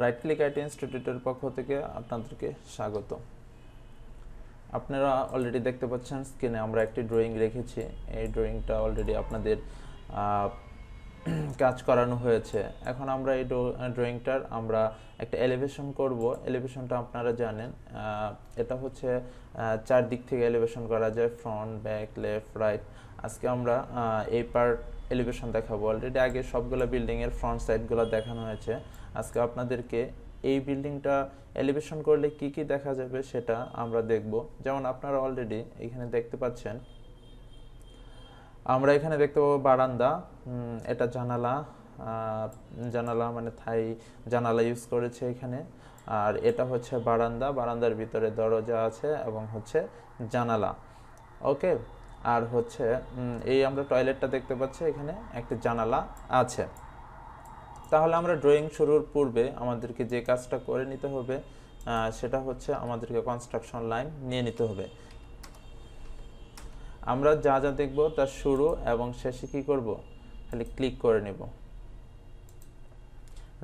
right click IT ইনস্টিটিউটের পক্ষ থেকে আপনাদেরকে স্বাগত আপনারা অলরেডি দেখতে পাচ্ছেন স্ক্রিনে আমরা একটি ড্রয়িং রেখেছি এই ড্রয়িংটা অলরেডি আপনাদের কাজ করানো হয়েছে এখন আমরা এই ড্রয়িংটার আমরা একটা এলিভেশন করব এলিভেশনটা আপনারা জানেন এটা হচ্ছে চার দিক থেকে এলিভেশন করা যায় ফ্রন্ট ব্যাক লেফট রাইট আজকে আমরা এই পার্ট এলিভেশন দেখাবো অলরেডি আগে সবগুলো বিল্ডিংয়ের ফ্রন্ট সাইডগুলো দেখানো হয়েছে আজকে আপনাদেরকে এই বিল্ডিংটা এলিভেশন করলে কি কি দেখা যাবে সেটা আমরা দেখব যেমন আপনারা অলরেডি এখানে দেখতে পাচ্ছেন আমরা এখানে দেখতে পাবো বারান্দা এটা জানালা জানালা মানে থাই জানালা ইউজ করেছে এখানে আর এটা হচ্ছে বারান্দা বারান্দার ভিতরে দরজা আছে এবং হচ্ছে জানালা ওকে আর হচ্ছে এই আমরা টয়লেটটা দেখতে পাচ্ছি এখানে একটা জানালা আছে তাহলে আমরা ড্রয়িং শুরুর পূর্বে আমাদেরকে যে কাজটা করে নিতে হবে সেটা হচ্ছে আমাদেরকে কনস্ট্রাকশন লাইন নিয়ে নিতে হবে আমরা যা যা দেখব তার শুরু এবং শেষে কি করব খালি ক্লিক করে নেব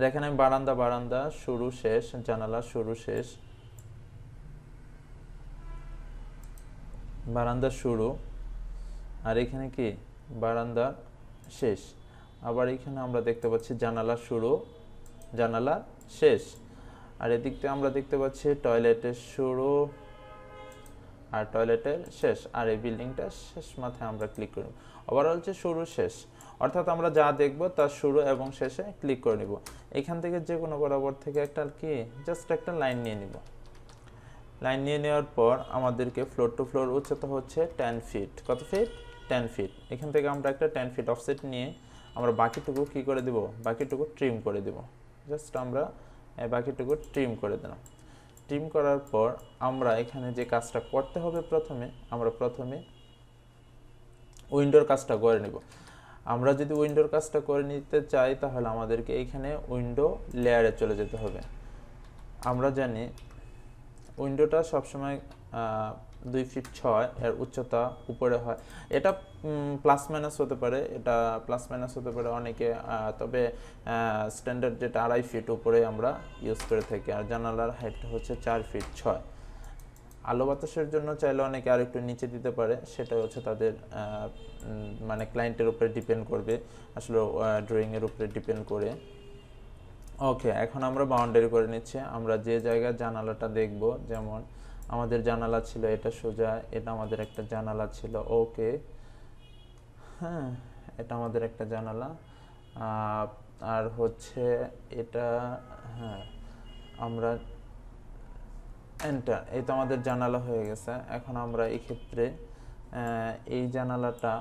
দেখেন আমি বারান্দা বারান্দা শুরু শেষ জানালা শুরু শেষ বারান্দা শুরু আর এখানে কি বারান্দা শেষ আবার এখানে আমরা দেখতে পাচ্ছি জানালা শুরু জানালা শেষ আর থেকে আমরা দেখতে পাচ্ছি টয়লেটের শুরু আর টয়লেটের শেষ আর এই বিল্ডিংটা শেষ মাথায় আমরা ক্লিক করব ওভারঅল যে শুরু শেষ অর্থাৎ আমরা যা দেখব তার শুরু এবং শেষে ক্লিক করে নিব এখান থেকে যে কোনো বরাবর থেকে একটা কি জাস্ট একটা লাইন নিয়ে নিব লাইন নিয়ে নেওয়ার পর আমাদেরকে ফ্লোর টু ফ্লোর উচ্চতা হচ্ছে টেন ফিট কত ফিট টেন ফিট এখান থেকে আমরা একটা টেন ফিট অফসেট নিয়ে আমরা বাকিটুকু কি করে দেব বাকিটুকু ট্রিম করে দেব জাস্ট আমরা বাকিটুকু ট্রিম করে দিলাম ট্রিম করার পর আমরা এখানে যে কাজটা করতে হবে প্রথমে আমরা প্রথমে উইন্ডোর কাজটা করে নেব আমরা যদি উইন্ডোর কাজটা করে নিতে চাই তাহলে আমাদেরকে এখানে উইন্ডো লেয়ারে চলে যেতে হবে আমরা জানি উইন্ডোটা সবসময় দুই ফিট ছয় এর উচ্চতা উপরে হয় এটা প্লাস মাইনাস হতে পারে এটা প্লাস মাইনাস হতে পারে অনেকে তবে স্ট্যান্ডার্ড যেটা আড়াই ফিট উপরে আমরা ইউজ করে থাকি আর জানালার হাইটটা হচ্ছে চার ফিট ছয় আলো বাতাসের জন্য চাইলে অনেকে আর একটু নিচে দিতে পারে সেটা হচ্ছে তাদের মানে ক্লায়েন্টের উপরে ডিপেন্ড করবে আসলে ড্রয়িংয়ের উপরে ডিপেন্ড করে ওকে এখন আমরা বাউন্ডারি করে নিচ্ছি আমরা যে জায়গায় জানালাটা দেখব যেমন আমাদের জানালা ছিল এটা সোজা এটা আমাদের একটা জানালা ছিল ওকে হ্যাঁ এটা আমাদের একটা জানালা আর হচ্ছে এটা হ্যাঁ আমরা এন্টার এই তো আমাদের জানালা হয়ে গেছে এখন আমরা এক্ষেত্রে এই জানালাটা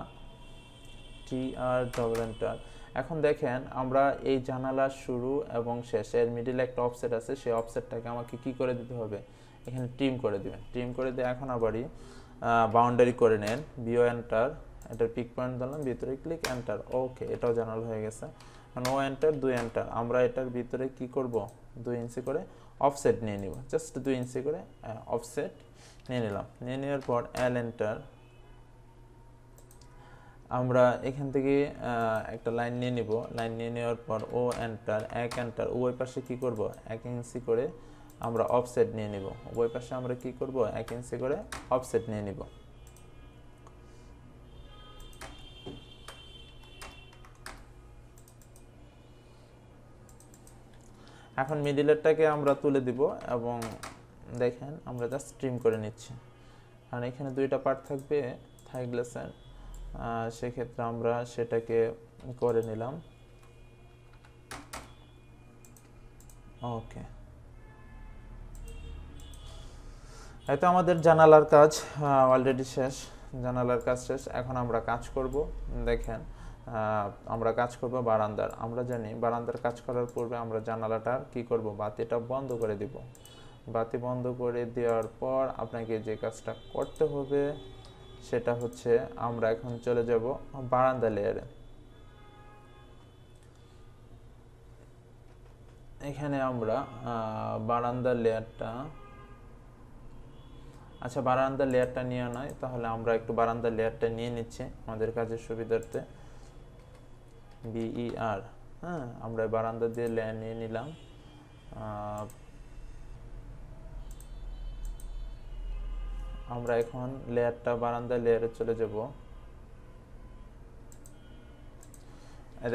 টি আর ডবল এন্টার এখন দেখেন আমরা এই জানালা শুরু এবং শেষের মিডিল একটা অফসেট আছে সেই অফসেটটাকে আমাকে কি করে দিতে হবে এখানে টিম করে দিবেন টিম করে দিয়ে এখন আবারই বাউন্ডারি করে নেন বিও এন্টার এটার পিক পয়েন্ট দিলাম ভিতরে ক্লিক এন্টার ওকে এটাও জানাল হয়ে গেছে নো এন্টার দুই এন্টার আমরা এটার ভিতরে কি করব দুই ইঞ্চি করে অফসেট নিয়ে নিব জাস্ট দুই ইঞ্চি করে অফসেট নিয়ে নিলাম নিয়ে নেওয়ার পর এল এন্টার আমরা এখান থেকে একটা লাইন নিয়ে নিব লাইন নিয়ে নেওয়ার পর ও এন্টার এক এন্টার ওই পাশে কি করব এক ইঞ্চি করে আমরা অফসেট নিয়ে নিব উভয় পাশে আমরা কি করব এক ইঞ্চি করে অফসেট নিয়ে নিব এখন মিডিলেরটাকে আমরা তুলে দিব এবং দেখেন আমরা জাস্ট স্ট্রিম করে নিচ্ছি কারণ এখানে দুইটা পার্ট থাকবে থাইগ্লাসের সেক্ষেত্রে আমরা সেটাকে করে নিলাম ওকে হয়তো আমাদের জানালার কাজ অলরেডি শেষ জানালার কাজ শেষ এখন আমরা কাজ করব দেখেন আমরা কাজ করব বারান্দার আমরা জানি বারান্দার কাজ করার পূর্বে আমরা জানালাটার কি করব বাতিটা বন্ধ করে দিব বাতি বন্ধ করে দেওয়ার পর আপনাকে যে কাজটা করতে হবে সেটা হচ্ছে আমরা এখন চলে যাব বারান্দা লেয়ারে এখানে আমরা বারান্দা লেয়ারটা আচ্ছা বারান্দার লেয়ারটা নেওয়া নয় তাহলে আমরা একটু বারান্দার লেয়ারটা নিয়ে নিচ্ছি আমাদের কাজের সুবিধার্থে বিইআর e হ্যাঁ আমরা বারান্দা দিয়ে লেয়ার নিয়ে নিলাম আমরা এখন লেয়ারটা বারান্দা লেয়ারে চলে যাব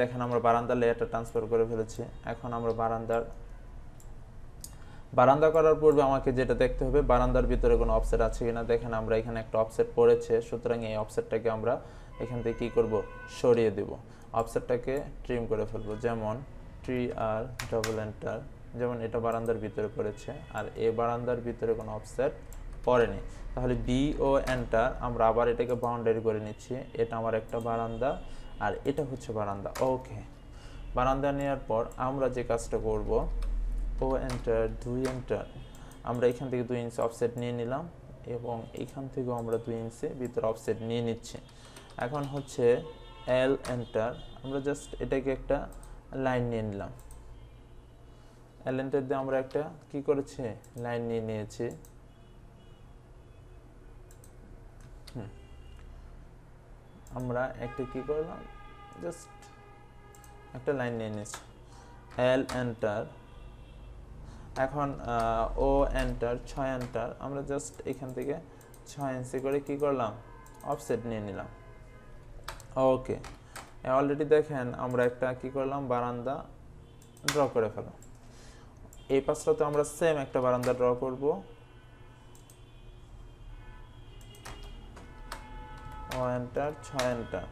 দেখেন আমরা বারান্দার লেয়ারটা ট্রান্সফার করে ফেলেছি এখন আমরা বারান্দার বারান্দা করার পূর্বে আমাকে যেটা দেখতে হবে বারান্দার ভিতরে কোনো অফসেট আছে কিনা দেখেন আমরা এখানে একটা অফসেট পড়েছে সুতরাং এই অফসেটটাকে আমরা এখান থেকে কী করবো সরিয়ে দেব অফসেটটাকে ট্রিম করে ফেলবো যেমন ট্রি আর ডবল এন্টার যেমন এটা বারান্দার ভিতরে পড়েছে আর এ বারান্দার ভিতরে কোনো অফসেট পড়েনি তাহলে বি ও এন্টার আমরা আবার এটাকে বাউন্ডারি করে নিচ্ছি এটা আমার একটা বারান্দা আর এটা হচ্ছে বারান্দা ওকে বারান্দা নেওয়ার পর আমরা যে কাজটা করব ও এন্টার দুই এন্টার আমরা এখান থেকে দুই ইঞ্চি অফসেট নিয়ে নিলাম এবং এখান থেকেও আমরা দুই ইঞ্চি ভিতরে অফসেট নিয়ে নিচ্ছি এখন হচ্ছে এল এন্টার আমরা জাস্ট এটাকে একটা লাইন নিয়ে নিলাম এল এন্টার দিয়ে আমরা একটা কি করেছে লাইন নিয়ে নিয়েছি আমরা একটা কি করলাম জাস্ট একটা লাইন নিয়ে নিয়েছি এল এন্টার এখন ও এন্টার ছয় এন্টার আমরা জাস্ট এখান থেকে ছয় ইঞ্চি করে কি করলাম অফসেট নিয়ে নিলাম ওকে অলরেডি দেখেন আমরা একটা কি করলাম বারান্দা ড্র করে ফেলাম এই পাশটাতে আমরা সেম একটা বারান্দা ড্র করব ও এন্টার ছয় এন্টার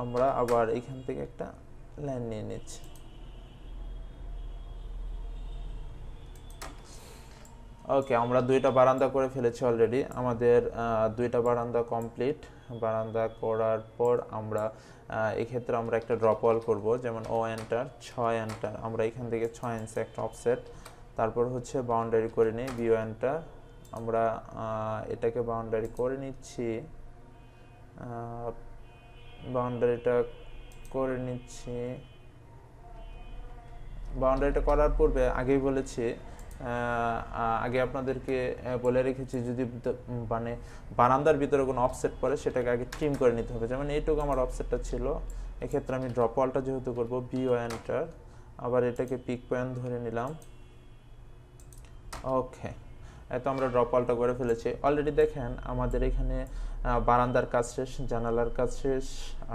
আমরা আবার এখান থেকে একটা লাইন নিয়ে নিচ্ছি ওকে আমরা দুইটা বারান্দা করে ফেলেছি অলরেডি আমাদের দুইটা বারান্দা কমপ্লিট বারান্দা করার পর আমরা এক্ষেত্রে আমরা একটা ড্রপ অল করব যেমন ও এন্টার ছয় এন্টার আমরা এখান থেকে ছয় ইঞ্চি একটা অফসেট তারপর হচ্ছে বাউন্ডারি করে নিই বিও এন্টার আমরা এটাকে বাউন্ডারি করে নিচ্ছি বাউন্ডারিটা করে নিচ্ছি বাউন্ডারিটা করার পূর্বে আগেই বলেছি আগে আপনাদেরকে বলে রেখেছি যদি মানে বারান্দার ভিতরে কোনো অফসেট পড়ে সেটাকে আগে ট্রিম করে নিতে হবে যেমন এইটুকু আমার অফসেটটা ছিল এক্ষেত্রে আমি ড্রপ ওয়ালটা যেহেতু করবো বি ওয়ানটার আবার এটাকে পিক পয়েন্ট ধরে নিলাম ওকে এত আমরা ড্রপ ওয়ালটা করে ফেলেছি অলরেডি দেখেন আমাদের এখানে বারান্দার কাজ শেষ জানালার কাজ শেষ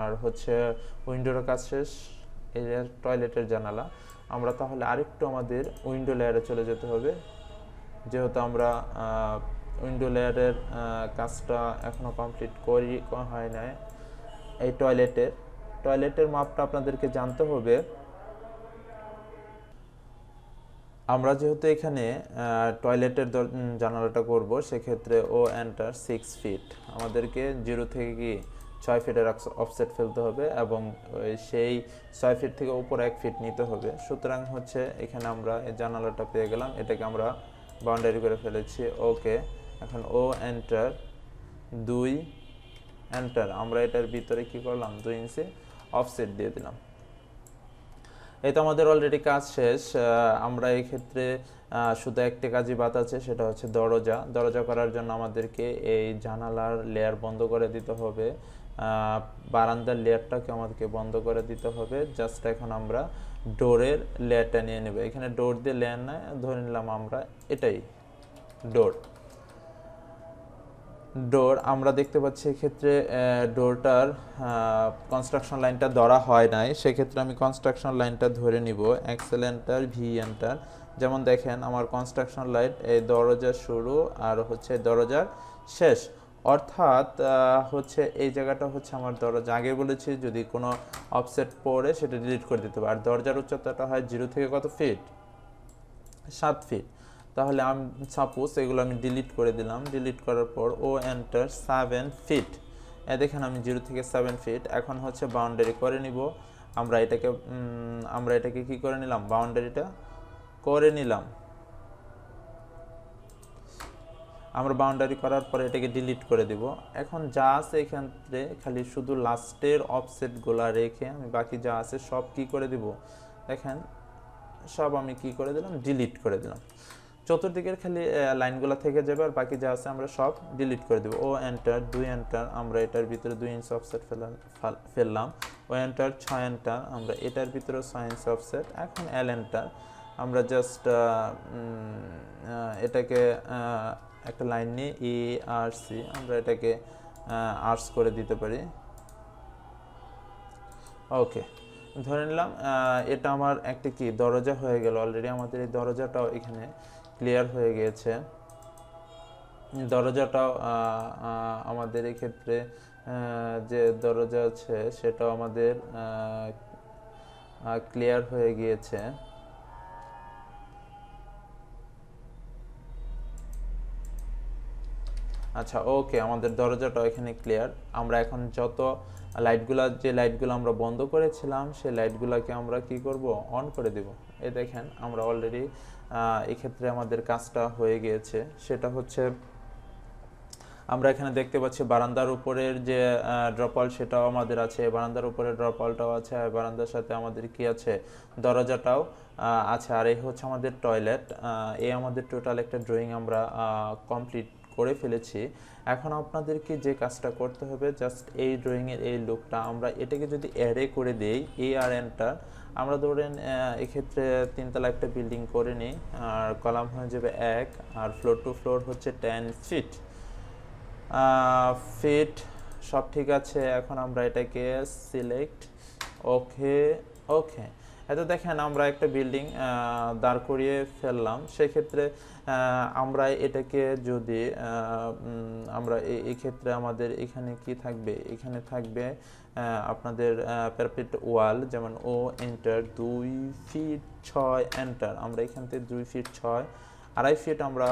আর হচ্ছে উইন্ডোর কাজ শেষ এই টয়লেটের জানালা আমরা তাহলে আরেকটু আমাদের উইন্ডো লেয়ারে চলে যেতে হবে যেহেতু আমরা উইন্ডো লেয়ারের কাজটা এখনও কমপ্লিট করি হয় নাই এই টয়লেটের টয়লেটের মাপটা আপনাদেরকে জানতে হবে আমরা যেহেতু এখানে টয়লেটের জানালাটা করব সেক্ষেত্রে ও অ্যান্টার সিক্স ফিট আমাদেরকে জিরো থেকে কি ছয় ফিটের অফসেট ফেলতে হবে এবং সেই ছয় ফিট থেকে ওপর এক ফিট নিতে হবে সুতরাং হচ্ছে এখানে আমরা এই জানালাটা পেয়ে গেলাম এটাকে আমরা বাউন্ডারি করে ফেলেছি ওকে এখন ও এন্টার দুই এন্টার আমরা এটার ভিতরে কি করলাম দুই ইঞ্চি অফসেট দিয়ে দিলাম এই তো আমাদের অলরেডি কাজ শেষ আমরা এই ক্ষেত্রে শুধু একটা কাজই বাদ আছে সেটা হচ্ছে দরজা দরজা করার জন্য আমাদেরকে এই জানালার লেয়ার বন্ধ করে দিতে হবে বারান্দার লেয়ারটাকে আমাদেরকে বন্ধ করে দিতে হবে জাস্ট এখন আমরা ডোরের লেয়ারটা নিয়ে নেব এখানে ডোর দিয়ে লেয়ার নেয় ধরে নিলাম আমরা এটাই ডোর ডোর আমরা দেখতে পাচ্ছি এক্ষেত্রে ডোরটার কনস্ট্রাকশন লাইনটা ধরা হয় নাই সেক্ষেত্রে আমি কনস্ট্রাকশন লাইনটা ধরে নিব এক্সেল এন্টার ভি এন্টার যেমন দেখেন আমার কনস্ট্রাকশন লাইন এই দরজার শুরু আর হচ্ছে দরজার শেষ অর্থাৎ হচ্ছে এই জায়গাটা হচ্ছে আমার দরজা আগে বলেছি যদি কোনো অফসেট পড়ে সেটা ডিলিট করে দিতে পারে আর দরজার উচ্চতাটা হয় জিরো থেকে কত ফিট সাত ফিট তাহলে আমি সাপোজ এগুলো আমি ডিলিট করে দিলাম ডিলিট করার পর ও এন্টার সেভেন ফিট দেখেন আমি জিরো থেকে সেভেন ফিট এখন হচ্ছে বাউন্ডারি করে নিব আমরা এটাকে আমরা এটাকে কি করে নিলাম বাউন্ডারিটা করে নিলাম আমরা বাউন্ডারি করার পরে এটাকে ডিলিট করে দেব এখন যা আছে এখানে খালি শুধু লাস্টের অফসেটগুলো রেখে আমি বাকি যা আছে সব কি করে দিব দেখেন সব আমি কি করে দিলাম ডিলিট করে দিলাম চতুর্দিকের খালি লাইনগুলো থেকে যাবে আর বাকি যা আছে আমরা সব ডিলিট করে দেবো ও এন্টার দুই এন্টার আমরা এটার ভিতরে দুই ইঞ্চ অফসেট ফেলাম ফেললাম ও এন্টার ছয় এন্টার আমরা এটার ভিতরে ছয় ইঞ্চ অফসেট এখন এল এন্টার আমরা জাস্ট এটাকে একটা লাইন নিয়ে এ আর সি আমরা এটাকে আর্টস করে দিতে পারি ওকে ধরে নিলাম এটা আমার একটা কি দরজা হয়ে গেল অলরেডি আমাদের এই দরজাটাও এখানে ক্লিয়ার হয়ে গিয়েছে দরজাটাও আমাদের এক্ষেত্রে যে দরজা আছে সেটাও আমাদের ক্লিয়ার হয়ে গিয়েছে আচ্ছা ওকে আমাদের দরজাটা এখানে ক্লিয়ার আমরা এখন যত লাইটগুলা যে লাইটগুলো আমরা বন্ধ করেছিলাম সেই লাইটগুলাকে আমরা কি করব অন করে দেব এ দেখেন আমরা অলরেডি এক্ষেত্রে আমাদের কাজটা হয়ে গিয়েছে সেটা হচ্ছে আমরা এখানে দেখতে পাচ্ছি বারান্দার উপরের যে ড্রপল সেটাও আমাদের আছে বারান্দার উপরের ড্রপলটাও আছে আর বারান্দার সাথে আমাদের কি আছে দরজাটাও আছে আর এই হচ্ছে আমাদের টয়লেট এই আমাদের টোটাল একটা ড্রয়িং আমরা কমপ্লিট করে ফেলেছি এখন আপনাদেরকে যে কাজটা করতে হবে জাস্ট এই ড্রয়িংয়ের এই লুকটা আমরা এটাকে যদি অ্যারে করে দেই এ আর এনটা আমরা ধরেন এক্ষেত্রে তিনতলা একটা বিল্ডিং করে নিই আর কলাম হয়ে যাবে এক আর ফ্লোর টু ফ্লোর হচ্ছে টেন ফিট ফিট সব ঠিক আছে এখন আমরা এটাকে সিলেক্ট ওকে ওকে এত দেখেন আমরা একটা বিল্ডিং দাঁড় করিয়ে ফেললাম সেক্ষেত্রে আমরা এটাকে যদি আমরা এই ক্ষেত্রে আমাদের এখানে কি থাকবে এখানে থাকবে আপনাদের প্যারাপিট ওয়াল যেমন ও এন্টার দুই ফিট ছয় এন্টার আমরা এখান থেকে দুই ফিট ছয় আড়াই ফিট আমরা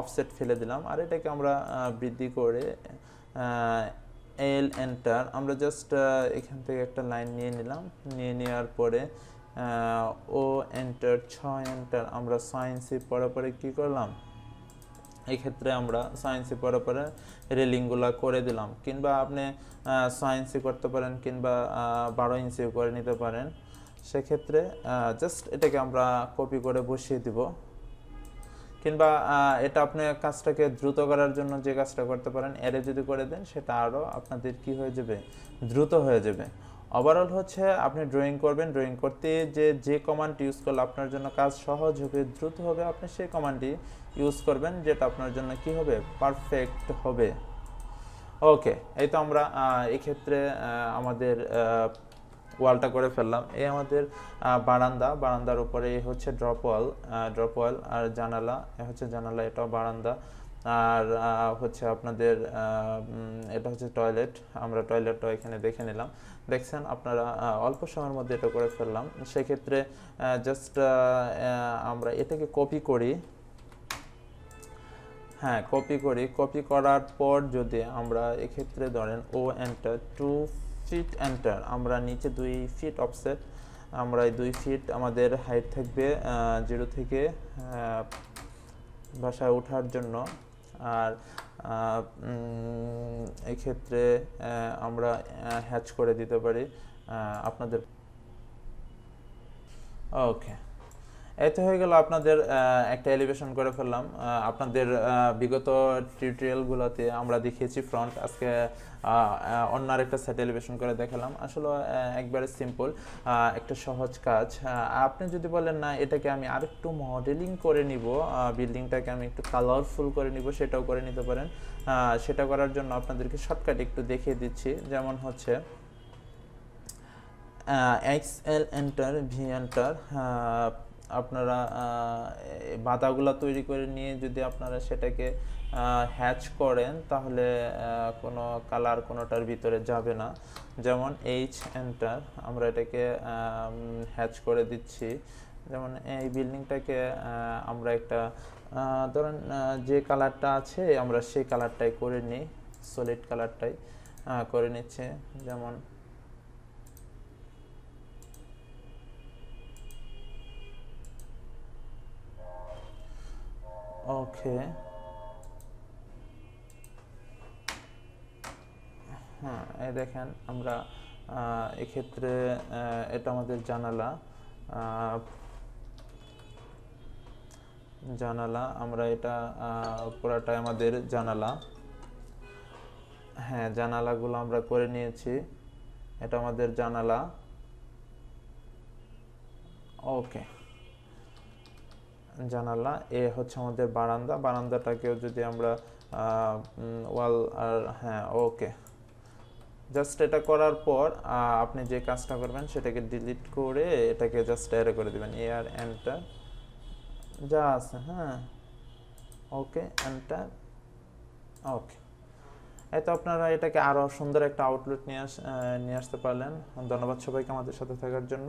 অফসেট ফেলে দিলাম আর এটাকে আমরা বৃদ্ধি করে এল এন্টার আমরা জাস্ট এখান থেকে একটা লাইন নিয়ে নিলাম নিয়ে নেওয়ার পরে ও এন্টার ছয় এন্টার আমরা সায়েন্সে পরে কী করলাম এক্ষেত্রে আমরা সায়েন্সে পরে পরে রেলিংগুলো করে দিলাম কিংবা আপনি সায়েন্সে করতে পারেন কিংবা বারো ইঞ্চিও করে নিতে পারেন সেক্ষেত্রে জাস্ট এটাকে আমরা কপি করে বসিয়ে দিব কিংবা এটা আপনি কাজটাকে দ্রুত করার জন্য যে কাজটা করতে পারেন এরে যদি করে দেন সেটা আরও আপনাদের কি হয়ে যাবে দ্রুত হয়ে যাবে ওভারঅল হচ্ছে আপনি ড্রয়িং করবেন ড্রয়িং করতে যে যে কমান্ড ইউজ করলে আপনার জন্য কাজ সহজ হবে দ্রুত হবে আপনি সেই কমান্ডটি ইউজ করবেন যেটা আপনার জন্য কি হবে পারফেক্ট হবে ওকে এই তো আমরা এক্ষেত্রে আমাদের ওয়ালটা করে ফেললাম এই আমাদের বারান্দা বারান্দার উপরে হচ্ছে ড্রপ ওয়াল ড্রপ আর জানালা হচ্ছে জানালা এটাও বারান্দা আর হচ্ছে আপনাদের এটা হচ্ছে টয়লেট আমরা টয়লেটটা এখানে দেখে নিলাম দেখছেন আপনারা অল্প সময়ের মধ্যে এটা করে ফেললাম সেক্ষেত্রে জাস্ট আমরা এটাকে কপি করি হ্যাঁ কপি করি কপি করার পর যদি আমরা এক্ষেত্রে ধরেন O enter two feet enter আমরা নিচে দুই ফিট অফসেট আমরা এই দুই ফিট আমাদের হাইট থাকবে জিরো থেকে বাসায় ওঠার জন্য আর এক্ষেত্রে আমরা হ্যাচ করে দিতে পারি আপনাদের ওকে এতে হয়ে গেল আপনাদের একটা এলিভেশন করে ফেললাম আপনাদের বিগত টিউটোরিয়ালগুলোতে আমরা দেখিয়েছি ফ্রন্ট আজকে অন্য আরেকটা সেট এলিভেশন করে দেখালাম আসলে একবারে সিম্পল একটা সহজ কাজ আপনি যদি বলেন না এটাকে আমি আরেকটু মডেলিং করে নিব বিল্ডিংটাকে আমি একটু কালারফুল করে নিব সেটাও করে নিতে পারেন সেটা করার জন্য আপনাদেরকে শর্টকাট একটু দেখিয়ে দিচ্ছি যেমন হচ্ছে X L enter V enter আপনারা বাধাগুলো তৈরি করে নিয়ে যদি আপনারা সেটাকে হ্যাচ করেন তাহলে কোনো কালার কোনোটার ভিতরে যাবে না যেমন এইচ এন্টার আমরা এটাকে হ্যাচ করে দিচ্ছি যেমন এই বিল্ডিংটাকে আমরা একটা ধরেন যে কালারটা আছে আমরা সেই কালারটাই করে নিই সলিড কালারটাই করে নিচ্ছে যেমন okay হ্যাঁ এই দেখেন আমরা এক্ষেত্রে এটা আমাদের জানালা জানালা আমরা এটা পুরাটাই আমাদের জানালা হ্যাঁ জানালাগুলো আমরা করে নিয়েছি এটা আমাদের জানালা ওকে জানালা এ হচ্ছে আমাদের বারান্দা বারান্দাটাকেও যদি আমরা ওয়াল আর হ্যাঁ ওকে জাস্ট এটা করার পর আপনি যে কাজটা করবেন সেটাকে ডিলিট করে এটাকে জাস্ট অ্যারে করে দেবেন এ আর এন্টার যা আছে হ্যাঁ ওকে এন্টার ওকে তো আপনারা এটাকে আরও সুন্দর একটা আউটলুট নিয়ে আস নিয়ে আসতে পারলেন ধন্যবাদ সবাইকে আমাদের সাথে থাকার জন্য